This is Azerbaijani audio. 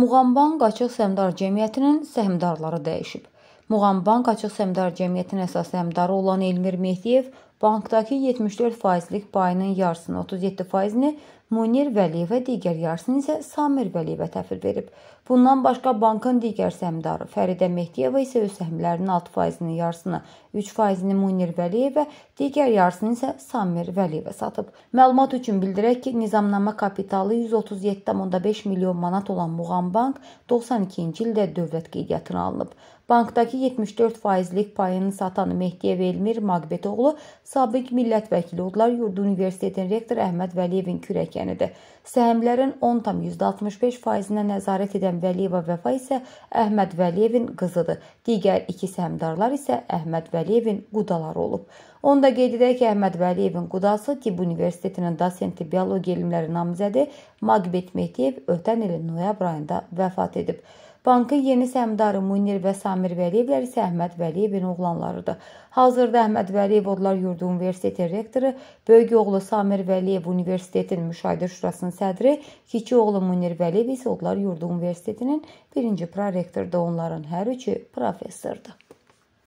Muğamban Qaçıq Səhmdar Cəmiyyətinin səhmdarları dəyişib. Muğamban Qaçıq Səhmdar Cəmiyyətinin əsas səhmdarı olan Elmir Mehdiyev bankdakı 74 faizlik payının yarısını 37 faizini Munir Vəliyev və digər yarısını isə Samir Vəliyevə təhvil verib. Bundan başqa bankın digər səmdarı Fəridə Mehdiyeva isə öz səhmlərinin 6 faizinin yarısını, 3 faizini Munir Vəliyevə, digər yarısını isə Samir Vəliyevə satıb. Məlumat üçün bildirək ki, nizamnamə kapitalı 137,5 milyon manat olan Muğan Bank 92-ci ildə dövlət qeydiyyatına alınıb. Bankdakı 74 faizlik payını satan Mehdiyev Elmir Maqbetoğlu Sabiq millət vəkili Odlar Yurdu Universitetin rektoru Əhməd Vəliyevin kürəkənidir. Səhmlərin 10,65%-nə nəzarət edən Vəliyeva Vəfa isə Əhməd Vəliyevin qızıdır. Digər iki səhmdarlar isə Əhməd Vəliyevin qudaları olub. Onda qeyd edək ki, Əhməd Vəliyevin qudası Tibb Universitetinin dosenti biologiya elmləri namizədi Magbet Mehdiyev ötən ilin noyabr ayında vəfat edib. Bankın yeni səhmdarı Munir və Samir Vəliyevlər isə Əhməd Vəliyevin oğlanlarıdır. Hazırda Əhməd Vəliyev Odlar Yurdu Universiteti rektoru, böyük oğlu Samir Vəliyev Universitetin müşahidə şurasının sədri, kiçik oğlu Munir Vəliyev isə Odlar Yurdu Universitetinin birinci prorektorudur. Onların hər üçü professordur.